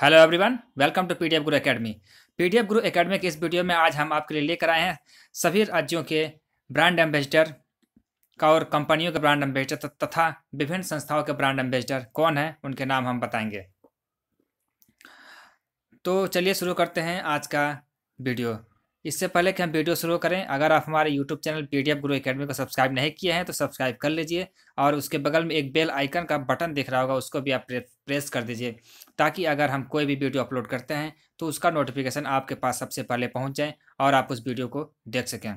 hello everyone welcome to PDF Guru Academy PDF Guru Academy के इस video में आज हम आपके लिए लेकर आए हैं सभी राज्यों के ब्रांड एम्बेसडर का और कंपनियों के ब्रांड एम्बेसडर तथा विभिन्न संस्थाओं के ब्रांड एम्बेसडर कौन हैं उनके नाम हम बताएंगे तो चलिए शुरू करते हैं आज का वीडियो इससे पहले कि हम वीडियो शुरू करें अगर आप हमारे YouTube channel P D Guru Academy को सब्सक्राइब नहीं किए हैं तो सब्सक्राइब कर लीजिए और उसके बगल में एक बेल आइकन का बटन दिख रहा होगा उसको भी आप प्रेस कर दीजिए ताकि अगर हम कोई भी वीडियो अपलोड करते हैं तो उसका नोटिफिकेशन आपके पास सबसे पहले पहुँच जाए और आप उस वीडियो को देख सकें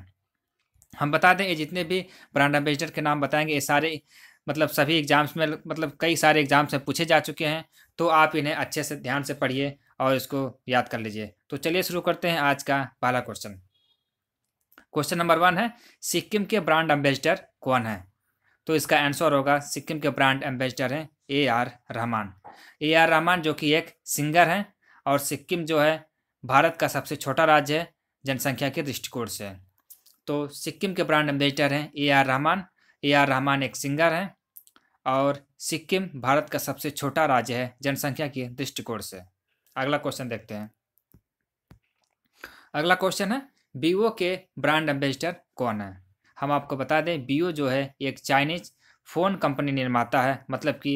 हम बता दें ये जितने भी ब्रांड एम्बेसडर के नाम बताएंगे ये सारे मतलब सभी एग्जाम्स में मतलब कई सारे एग्जाम्स में पूछे जा चुके हैं तो आप इन्हें अच्छे से ध्यान से पढ़िए और इसको याद कर लीजिए तो चलिए शुरू करते हैं आज का पहला क्वेश्चन क्वेश्चन नंबर वन है सिक्किम के ब्रांड एम्बेसडर कौन है तो इसका आंसर होगा सिक्किम के ब्रांड एम्बेसडर हैं A R Rahman A R Rahman जो कि एक सिंगर हैं और सिक्किम जो है भारत का सबसे छोटा राज्य है जनसंख्या के दृष्टिकोण से तो सिक्किम के ब्रांड एम्बेसडर हैं A R Rahman A R Rahman एक सिंगर हैं और सिक्किम भारत का सबसे छोटा राज्य है जनसंख्या के दृष्टिकोण से अगला क्वेश्चन देखते हैं अगला क्वेश्चन है बीओ के ब्रांड एम्बेसडर कौन है हम आपको बता दें बीओ जो है एक चाइनीज फ़ोन कंपनी निर्माता है मतलब कि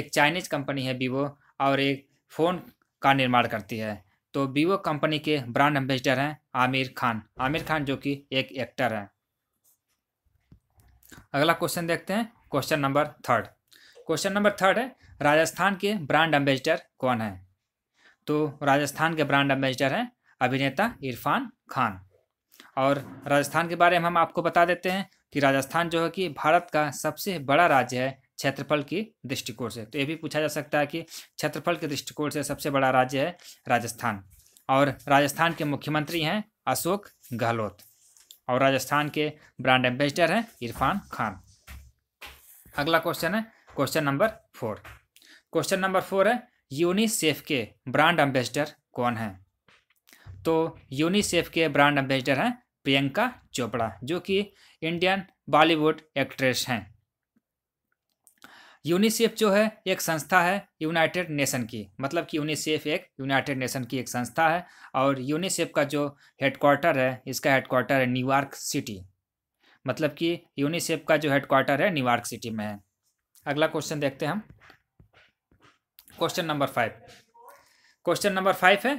एक चाइनीज कंपनी है वीवो और एक फ़ोन का निर्माण करती है तो वीवो कंपनी के ब्रांड एम्बेसडर हैं आमिर खान आमिर खान जो कि एक एक्टर हैं अगला क्वेश्चन देखते हैं question number third question number third है राजस्थान के ब्रांड एम्बेसडर कौन है तो राजस्थान के ब्रांड एम्बेसडर हैं अभिनेता इरफान खान और राजस्थान के बारे में हम आपको बता देते हैं कि राजस्थान जो है कि भारत का सबसे बड़ा राज्य है क्षेत्रफल की दृष्टिकोण से तो ये भी पूछा जा सकता है कि क्षेत्रफल के दृष्टिकोण से सबसे बड़ा राज्य है राजस्थान और राजस्थान के मुख्यमंत्री हैं अशोक गहलोत और राजस्थान के ब्रांड एम्बेसडर हैं इरफान खान अगला क्वेश्चन है question number four question number four है यूनिसेफ के ब्रांड एम्बेसडर कौन हैं तो यूनिसेफ के ब्रांड एम्बेसडर हैं प्रियंका चोपड़ा जो कि इंडियन बॉलीवुड एक्ट्रेस हैं यूनिसेफ जो है एक संस्था है यूनाइटेड नेशन की मतलब कि यूनिसेफ एक यूनाइटेड नेशन की एक संस्था है और यूनिसेफ का जो हेडक्वार्टर है इसका हेडक्वार्टर है न्यूयॉर्क सिटी मतलब कि यूनिसेफ का जो हेडक्वार्टर है न्यूयॉर्क सिटी में है अगला क्वेश्चन देखते हैं हम question number five question number five है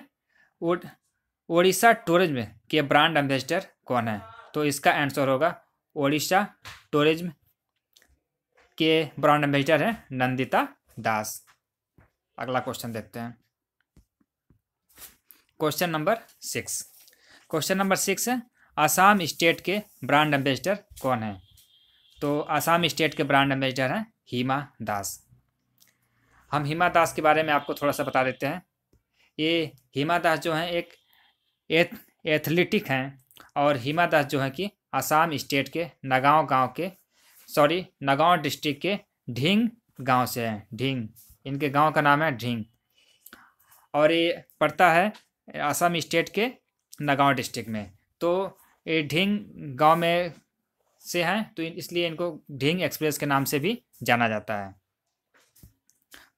ओडिशा टूरिज्म के ब्रांड एम्बेसडर कौन है तो इसका आंसर होगा ओडिशा टूरिज्म के ब्रांड एम्बेसडर हैं नंदिता दास अगला क्वेश्चन देखते हैं question number six question number six है आसाम स्टेट के ब्रांड एम्बेसडर कौन है तो आसाम स्टेट के ब्रांड एम्बेसडर हैं हीमा दास हम हिमा दास के बारे में आपको थोड़ा सा बता देते हैं ये हिमा दास जो हैं एक एथ, एथलीटिक हैं और हिमा दास जो हैं कि आसाम स्टेट के नगाँव गांव के सॉरी नगाँव डिस्ट्रिक्ट के ढींग गांव से हैं ढींग इनके गांव का नाम है ढींग और ये पड़ता है आसाम स्टेट के नगाँव डिस्ट्रिक्ट में तो ये ढींग गाँव में से हैं तो इसलिए इनको ढींग एक्सप्रेस के नाम से भी जाना जाता है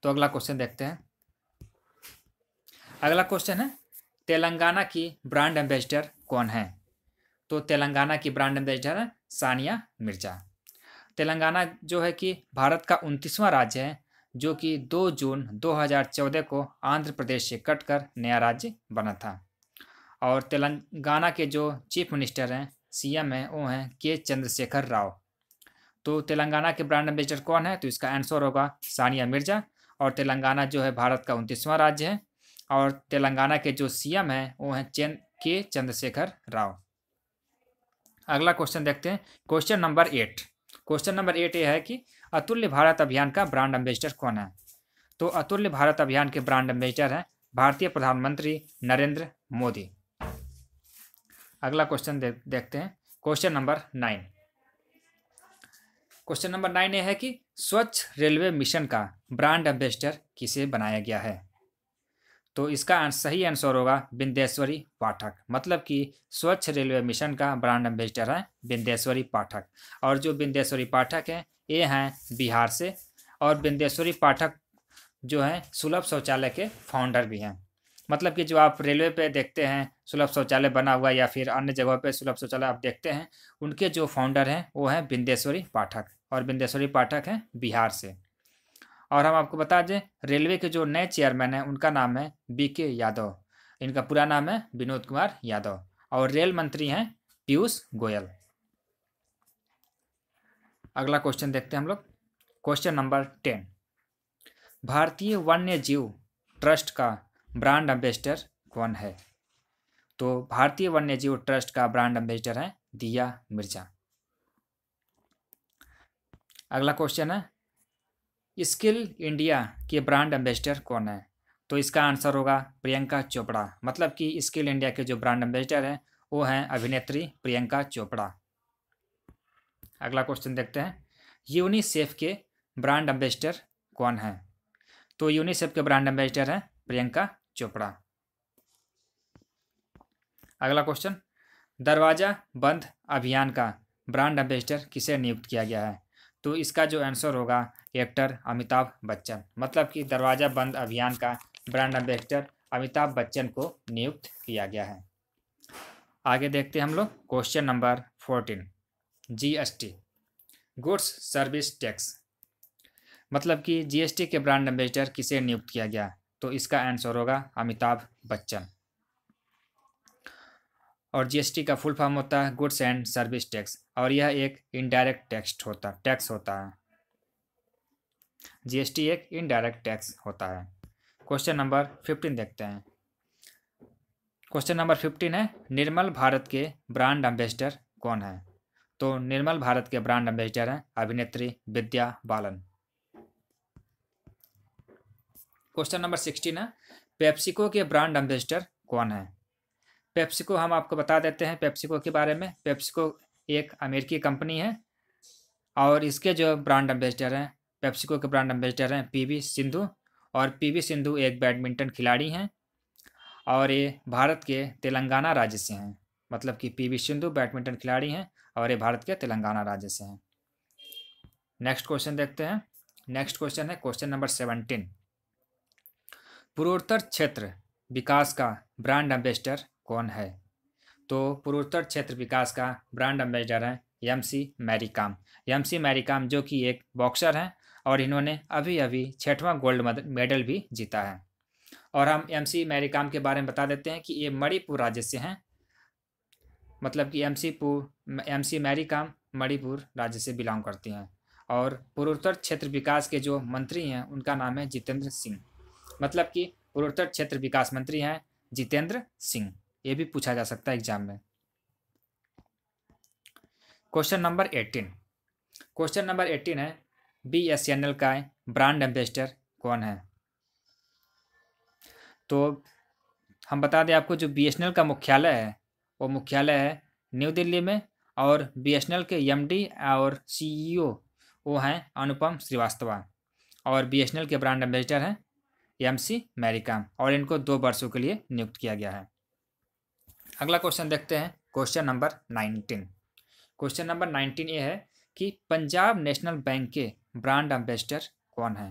तो अगला क्वेश्चन देखते हैं अगला क्वेश्चन है तेलंगाना की ब्रांड एम्बेसडर कौन है तो तेलंगाना की ब्रांड एम्बेसडर है सानिया मिर्जा तेलंगाना जो है कि भारत का उनतीसवां राज्य है जो कि 2 जून 2014 को आंध्र प्रदेश से कटकर नया राज्य बना था और तेलंगाना के जो चीफ मिनिस्टर हैं सीएम हैं वो हैं के चंद्रशेखर राव तो तेलंगाना के ब्रांड एम्बेसडर कौन है तो इसका आंसर होगा सानिया मिर्जा और तेलंगाना जो है भारत का उनतीसवां राज्य है और तेलंगाना के जो सी एम हैं वो हैं चंद के चंद्रशेखर राव अगला क्वेश्चन देखते हैं question number eight question number eight ये है कि अतुल्य भारत अभियान का ब्रांड एम्बेसडर कौन है तो अतुल्य भारत अभियान के ब्रांड एम्बेसडर हैं भारतीय प्रधानमंत्री नरेंद्र मोदी अगला क्वेश्चन देखते हैं question number nine question number nine ये है कि स्वच्छ रेलवे मिशन का ब्रांड एम्बेसडर किसे बनाया गया है तो इसका सही आंसर होगा बिंदेश्वरी पाठक मतलब कि स्वच्छ रेलवे मिशन का ब्रांड एम्बेसडर है बिंदेश्वरी पाठक और जो बिंदेश्वरी पाठक हैं ये हैं बिहार से और बिंदेश्वरी पाठक जो हैं सुलभ शौचालय के फाउंडर भी हैं मतलब कि जो आप रेलवे पे देखते हैं सुलभ शौचालय बना हुआ या फिर अन्य जगहों पे सुलभ शौचालय आप देखते हैं उनके जो फाउंडर हैं वो हैं बिंदेश्वरी पाठक और बिंदेश्वरी पाठक हैं बिहार से और हम आपको बता दें रेलवे के जो नए चेयरमैन हैं उनका नाम है बी के यादव इनका पूरा नाम है विनोद कुमार यादव और रेल मंत्री हैं पीयूष गोयल अगला क्वेश्चन देखते हैं हम लोग क्वेश्चन नंबर टेन भारतीय वन्य जीव ट्रस्ट का ब्रांड एम्बेसडर कौन है तो भारतीय वन्य जीव ट्रस्ट का ब्रांड एम्बेसडर है दिया मिर्जा अगला क्वेश्चन है स्किल इंडिया के ब्रांड एम्बेसडर कौन है तो इसका आंसर होगा प्रियंका चोपड़ा मतलब कि स्किल इंडिया के जो ब्रांड एम्बेसडर हैं वो हैं अभिनेत्री प्रियंका चोपड़ा अगला क्वेश्चन देखते हैं यूनिसेफ के ब्रांड एम्बेसडर कौन है तो यूनिसेफ के ब्रांड एम्बेसडर हैं प्रियंका चोपड़ा अगला क्वेश्चन दरवाज़ा बंद अभियान का ब्रांड एम्बेसडर किसे नियुक्त किया गया है तो इसका जो आंसर होगा एक्टर अमिताभ बच्चन मतलब कि दरवाज़ा बंद अभियान का ब्रांड एम्बेसडर अमिताभ बच्चन को नियुक्त किया गया है आगे देखते हैं हम लोग question number fourteen GST goods service tax मतलब कि जीएसटी के ब्रांड एम्बेसडर किसे नियुक्त किया गया तो इसका आंसर होगा अमिताभ बच्चन और जीएसटी का फुल फॉर्म होता है गुड्स एंड सर्विस टैक्स और यह एक इनडायरेक्ट टैक्स होता टैक्स होता है जीएसटी एक इनडायरेक्ट टैक्स होता है क्वेश्चन नंबर फिफ्टीन देखते हैं क्वेश्चन नंबर फिफ्टीन है निर्मल भारत के ब्रांड एम्बेसडर कौन है तो निर्मल भारत के ब्रांड एम्बेसडर हैं अभिनेत्री Vidya Balan question number sixteen है पेप्सिको के ब्रांड एम्बेसडर कौन है पेप्सिको हम आपको बता देते हैं पेप्सिको के बारे में पेप्सिको एक अमेरिकी कंपनी है और इसके जो ब्रांड एम्बेसडर हैं पेप्सिको के ब्रांड एम्बेसडर हैं पीवी सिंधु और पीवी सिंधु एक बैडमिंटन खिलाड़ी हैं और ये भारत के तेलंगाना राज्य से हैं मतलब कि पीवी सिंधु बैडमिंटन खिलाड़ी हैं और ये भारत के तेलंगाना राज्य से हैं नेक्स्ट क्वेश्चन देखते हैं नेक्स्ट क्वेश्चन है क्वेश्चन नंबर सेवनटीन पूर्वोत्तर क्षेत्र विकास का ब्रांड एम्बेसडर कौन है तो पूर्वोत्तर क्षेत्र विकास का ब्रांड एम्बेसडर है काम यमसी मैरीकाम मैरी मैरीकाम जो कि एक बॉक्सर हैं और इन्होंने अभी अभी छठवां गोल्ड मेडल भी जीता है और हम एम मैरी मैरीकाम के बारे में बता देते हैं कि ये मणिपुर राज्य से हैं मतलब कि एम एम सी पू सी मैरी काम मणिपुर राज्य से बिलोंग करती हैं और पूर्वोत्तर क्षेत्र विकास के जो मंत्री हैं उनका नाम है जितेंद्र सिंह मतलब कि पूर्वोत्तर क्षेत्र विकास मंत्री हैं जितेंद्र सिंह ये भी पूछा जा सकता है एग्जाम में question number eighteen question number eighteen है बी एस एन एल का ब्रांड एम्बेसडर कौन है तो हम बता दें आपको जो बी एस एन एल का मुख्यालय है वो मुख्यालय है न्यू दिल्ली में और बी एस एन एल के एम डी और सी ई ओ वो हैं अनुपम श्रीवास्तवा और बी एस एन एल के ब्रांड एम्बेसडर हैं एम सी मैरिकाम और इनको दो वर्षों के लिए नियुक्त किया गया है अगला क्वेश्चन देखते हैं question number nineteen question number nineteen ये है कि पंजाब नेशनल बैंक के ब्रांड एम्बेसडर कौन है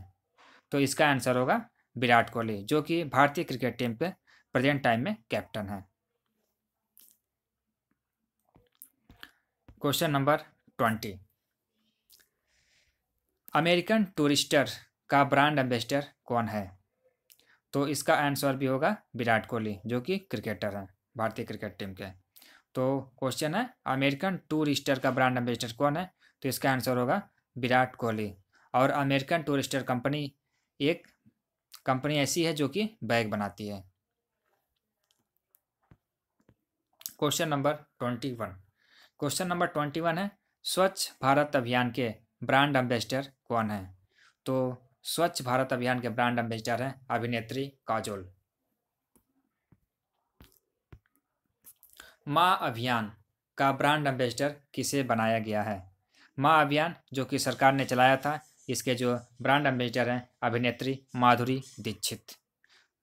तो इसका आंसर होगा विराट कोहली जो कि भारतीय क्रिकेट टीम पे प्रेजेंट टाइम में कैप्टन है question number twenty American Tourister का ब्रांड एम्बेसडर कौन है तो इसका आंसर भी होगा विराट कोहली जो कि क्रिकेटर हैं भारतीय क्रिकेट टीम के तो क्वेश्चन है अमेरिकन टूरिस्टर का ब्रांड एम्बेसडर कौन है तो इसका आंसर होगा विराट कोहली और अमेरिकन टूरिस्टर कंपनी एक कंपनी ऐसी है जो कि बैग बनाती है question number twenty one question number twenty one है स्वच्छ भारत अभियान के ब्रांड एम्बेसडर कौन है तो स्वच्छ भारत अभियान के ब्रांड एम्बेसडर हैं अभिनेत्री काजोल माँ अभियान का ब्रांड एम्बेसडर किसे बनाया गया है माँ अभियान जो कि सरकार ने चलाया था इसके जो ब्रांड एम्बेसडर हैं अभिनेत्री माधुरी दीक्षित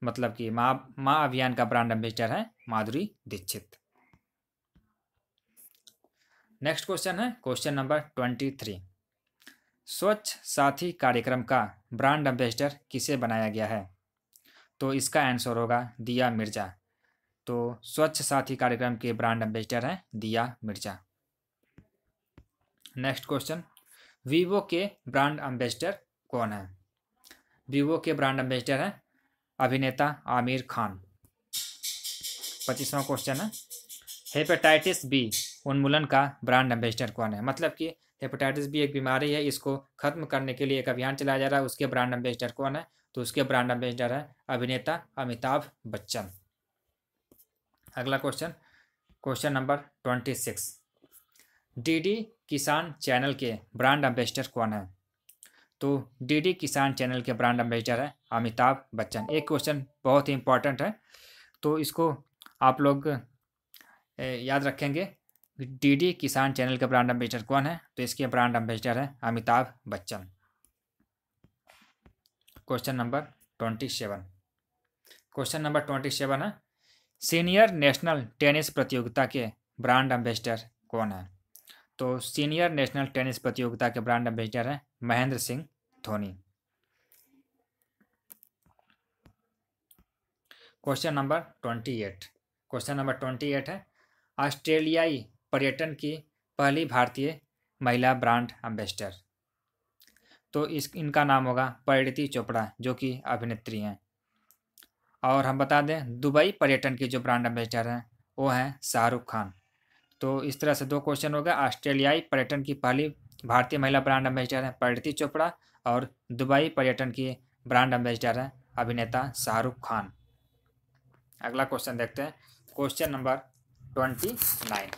मतलब कि माँ माँ अभियान का ब्रांड एम्बेसडर है माधुरी दीक्षित नेक्स्ट क्वेश्चन है question number twenty three Swachh Saathi कार्यक्रम का ब्रांड एम्बेसडर किसे बनाया गया है तो इसका आंसर होगा दिया मिर्जा तो स्वच्छ साथी कार्यक्रम के ब्रांड एम्बेसडर हैं Dia Mirza next question Vivo के ब्रांड एम्बेसडर कौन है वीवो के ब्रांड एम्बेसडर हैं अभिनेता आमिर खान पच्चीसवा क्वेश्चन है हेपेटाइटिस बी उन्मूलन का ब्रांड एम्बेसडर कौन है मतलब कि हेपेटाइटिस बी एक बीमारी है इसको खत्म करने के लिए एक अभियान चलाया जा रहा है उसके ब्रांड एम्बेसडर कौन है तो उसके ब्रांड एम्बेसडर है अभिनेता अमिताभ बच्चन अगला question question number twenty six D Kisan channel के ब्रांड एम्बेसडर कौन है तो डीडी किसान चैनल के ब्रांड एम्बेसडर है अमिताभ बच्चन एक क्वेश्चन बहुत ही इंपॉर्टेंट है तो इसको आप लोग याद रखेंगे डीडी किसान चैनल के ब्रांड एम्बेसडर कौन है तो इसके ब्रांड एम्बेसडर है Amitabh Bachchan question number twenty seven question number twenty seven है सीनियर नेशनल टेनिस प्रतियोगिता के ब्रांड एम्बेसडर कौन है तो सीनियर नेशनल टेनिस प्रतियोगिता के ब्रांड एम्बेसडर हैं Mahendra Singh Dhoni question number twenty eight question number twenty eight है ऑस्ट्रेलियाई पर्यटन की पहली भारतीय महिला ब्रांड एम्बेसडर तो इस इनका नाम होगा परिणति चोपड़ा जो कि अभिनेत्री हैं और हम बता दें दुबई पर्यटन के जो ब्रांड एम्बेसडर हैं वो हैं शाहरुख खान तो इस तरह से दो क्वेश्चन हो गए ऑस्ट्रेलियाई पर्यटन की पहली भारतीय महिला ब्रांड एम्बेसडर हैं प्रति चोपड़ा और दुबई पर्यटन की ब्रांड एम्बेसडर हैं अभिनेता शाहरुख खान अगला क्वेश्चन देखते हैं question number twenty nine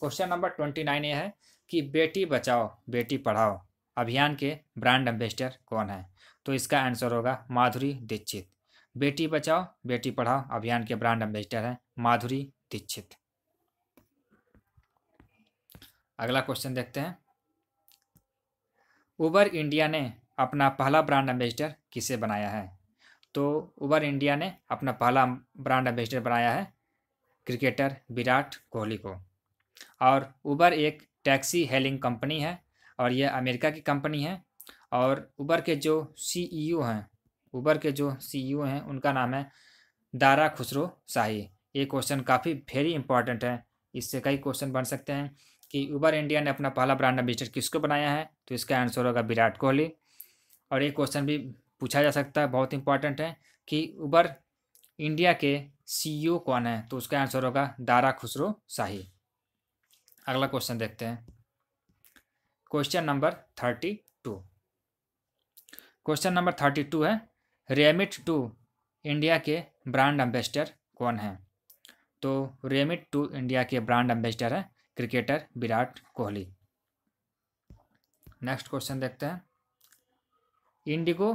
question number twenty nine ये है कि बेटी बचाओ बेटी पढ़ाओ अभियान के ब्रांड एम्बेसडर कौन है तो इसका आंसर होगा माधुरी दीक्षित बेटी बचाओ बेटी पढ़ाओ अभियान के ब्रांड एम्बेसडर हैं माधुरी दीक्षित अगला क्वेश्चन देखते हैं उबर इंडिया ने अपना पहला ब्रांड एम्बेसडर किसे बनाया है तो उबर इंडिया ने अपना पहला ब्रांड एम्बेसडर बनाया है क्रिकेटर विराट कोहली को और उबर एक टैक्सी हेलिंग कंपनी है और यह अमेरिका की कंपनी है और उबर के जो सीईओ e हैं ऊबर के जो सी e हैं उनका नाम है दारा खुसरो शाही ये क्वेश्चन काफ़ी वेरी इंपॉर्टेंट है इससे कई क्वेश्चन बन सकते हैं कि ऊबर इंडिया ने अपना पहला ब्रांड एम्बेसडर किसको बनाया है तो इसका आंसर होगा विराट कोहली और ये क्वेश्चन भी पूछा जा सकता है बहुत इंपॉर्टेंट है कि ऊबर इंडिया के सीईओ e कौन है तो उसका आंसर होगा दारा खुसरो शाही अगला क्वेश्चन देखते हैं question number thirty two question number thirty two है रेमिट टू इंडिया के ब्रांड एम्बेसडर कौन हैं तो रेमिट टू इंडिया के ब्रांड एम्बेसडर हैं cricketer Virat Kohli next question देखते हैं इंडिगो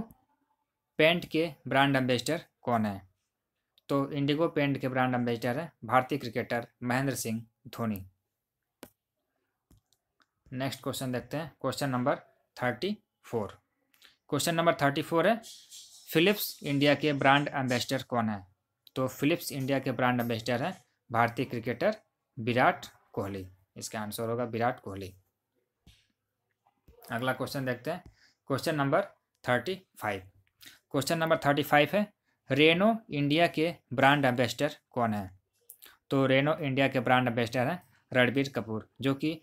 पेंट के ब्रांड एम्बेसडर कौन है तो इंडिगो पेंट के ब्रांड एम्बेसडर हैं तो भारतीय क्रिकेटर महेंद्र सिंह धोनी नेक्स्ट क्वेश्चन देखते हैं question number thirty four question number thirty four है फिलिप्स इंडिया के ब्रांड एम्बेसडर कौन है तो फिलिप्स इंडिया के ब्रांड एम्बेसडर हैं भारतीय क्रिकेटर विराट कोहली इसका आंसर होगा विराट कोहली अगला क्वेश्चन देखते हैं question number thirty five question number thirty five है रेनो इंडिया के ब्रांड एम्बेसडर कौन है तो रेनो इंडिया के ब्रांड एम्बेसडर हैं रणबीर कपूर जो कि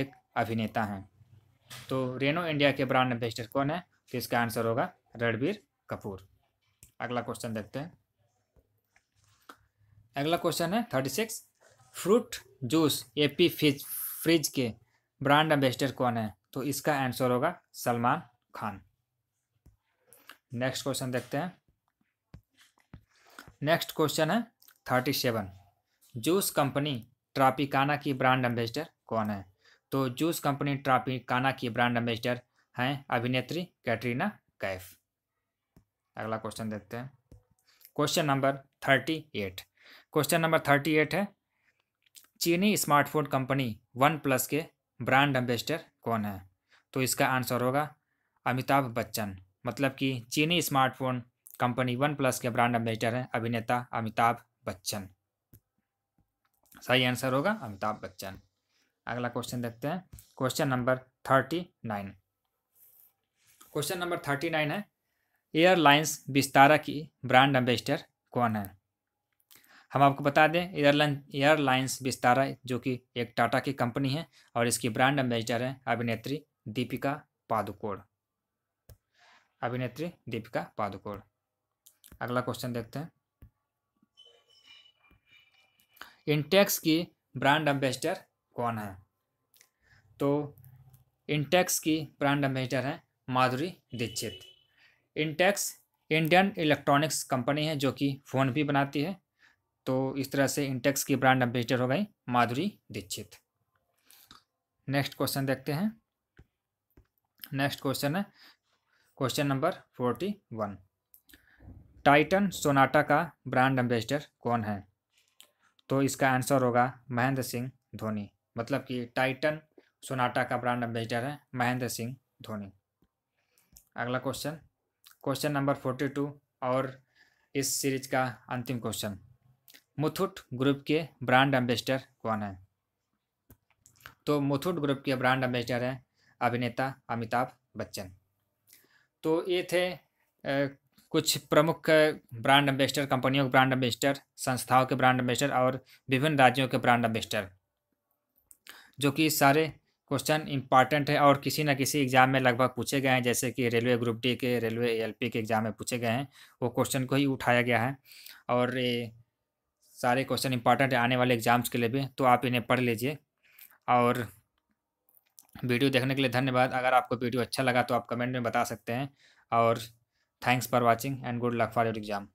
एक अभिनेता हैं तो रेनो इंडिया के ब्रांड एम्बेसडर कौन है तो इसका आंसर होगा रणबीर कपूर अगला क्वेश्चन देखते हैं अगला क्वेश्चन है thirty six fruit juice Appy Fizz fridge के ब्रांड एम्बेसडर कौन है तो इसका आंसर होगा सलमान खान नेक्स्ट क्वेश्चन देखते हैं नेक्स्ट क्वेश्चन है thirty seven juice company Tropicana की ब्रांड एम्बेसडर कौन है तो जूस कंपनी ट्रापिकाना की ब्रांड एम्बेसडर हैं अभिनेत्री कैटरीना कैफ अगला क्वेश्चन देखते हैं question number thirty eight question number thirty eight है चीनी स्मार्टफोन कंपनी वन प्लस के ब्रांड एम्बेसडर कौन है तो इसका आंसर होगा अमिताभ बच्चन मतलब कि चीनी स्मार्टफोन कंपनी वन प्लस के ब्रांड एम्बेसडर हैं अभिनेता अमिताभ बच्चन सही आंसर होगा अमिताभ बच्चन अगला क्वेश्चन देखते हैं question number thirty nine question number thirty nine है एयरलाइंस विस्तारा की ब्रांड एम्बेसडर कौन है हम आपको बता दें एयरलाइन एयरलाइंस विस्तारा जो कि एक टाटा की कंपनी है और इसकी ब्रांड एम्बेसडर है अभिनेत्री दीपिका पादुकोण अभिनेत्री दीपिका पादुकोण अगला क्वेश्चन देखते हैं इंटेक्स की ब्रांड एम्बेसडर कौन है तो इंटेक्स की ब्रांड एम्बेसडर हैं Madhuri Dixit Intex Indian electronics company है जो कि फ़ोन भी बनाती है तो इस तरह से इंटेक्स की ब्रांड एम्बेसडर हो गई माधुरी दीक्षित नेक्स्ट क्वेश्चन देखते हैं नेक्स्ट क्वेश्चन है question number forty one Titan Sonata का ब्रांड एम्बेसडर कौन है तो इसका आंसर होगा महेंद्र सिंह धोनी मतलब कि टाइटन सोनाटा का ब्रांड एम्बेसडर है महेंद्र सिंह धोनी अगला question question number forty two और इस सीरीज का अंतिम क्वेश्चन मुथुट ग्रुप के ब्रांड एम्बेसडर कौन है तो मुथुट ग्रुप के ब्रांड एम्बेसडर हैं अभिनेता अमिताभ बच्चन तो ये थे ए, कुछ प्रमुख ब्रांड एम्बेसडर कंपनियों के ब्रांड एम्बेसडर संस्थाओं के ब्रांड एम्बेसडर और विभिन्न राज्यों के ब्रांड एम्बेसडर जो कि सारे क्वेश्चन इंपॉर्टेंट है और किसी ना किसी एग्जाम में लगभग पूछे गए हैं जैसे कि रेलवे ग्रुप डी के रेलवे एल के एग्जाम में पूछे गए हैं वो क्वेश्चन को ही उठाया गया है और ये सारे क्वेश्चन इंपॉर्टेंट है आने वाले एग्जाम्स के लिए भी तो आप इन्हें पढ़ लीजिए और वीडियो देखने के लिए धन्यवाद अगर आपको वीडियो अच्छा लगा तो आप कमेंट में बता सकते हैं और thanks for watching and good luck for your exam